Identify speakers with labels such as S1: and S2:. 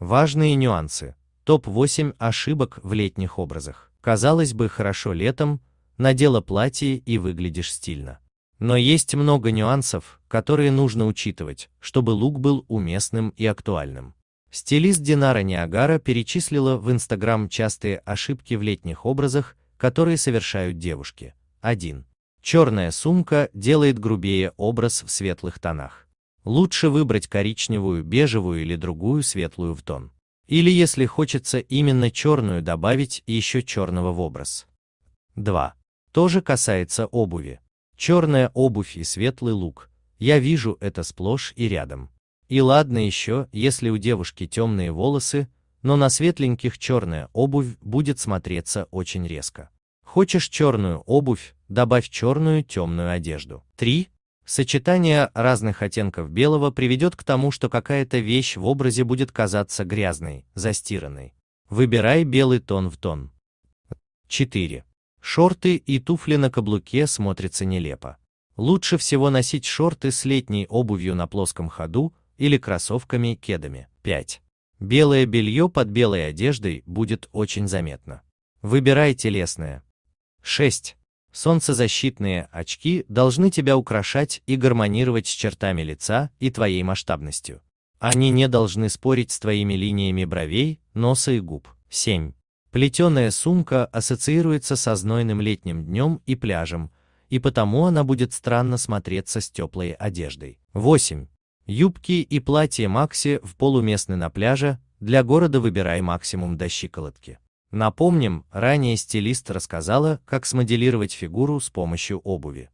S1: Важные нюансы. Топ-8 ошибок в летних образах. Казалось бы, хорошо летом, надела платье и выглядишь стильно. Но есть много нюансов, которые нужно учитывать, чтобы лук был уместным и актуальным. Стилист Динара Ниагара перечислила в Инстаграм частые ошибки в летних образах, которые совершают девушки. 1. Черная сумка делает грубее образ в светлых тонах. Лучше выбрать коричневую, бежевую или другую светлую в тон. Или если хочется именно черную, добавить еще черного в образ. 2. Тоже касается обуви. Черная обувь и светлый лук. Я вижу это сплошь и рядом. И ладно еще, если у девушки темные волосы, но на светленьких черная обувь будет смотреться очень резко. Хочешь черную обувь, добавь черную темную одежду. 3. Сочетание разных оттенков белого приведет к тому, что какая-то вещь в образе будет казаться грязной, застиранной. Выбирай белый тон в тон. 4. Шорты и туфли на каблуке смотрятся нелепо. Лучше всего носить шорты с летней обувью на плоском ходу или кроссовками-кедами. 5. Белое белье под белой одеждой будет очень заметно. Выбирай телесное. 6. Солнцезащитные очки должны тебя украшать и гармонировать с чертами лица и твоей масштабностью. Они не должны спорить с твоими линиями бровей, носа и губ. 7. Плетеная сумка ассоциируется со знойным летним днем и пляжем, и потому она будет странно смотреться с теплой одеждой. 8. Юбки и платье Макси в полуместны на пляже, для города выбирай максимум до щиколотки. Напомним, ранее стилист рассказала, как смоделировать фигуру с помощью обуви.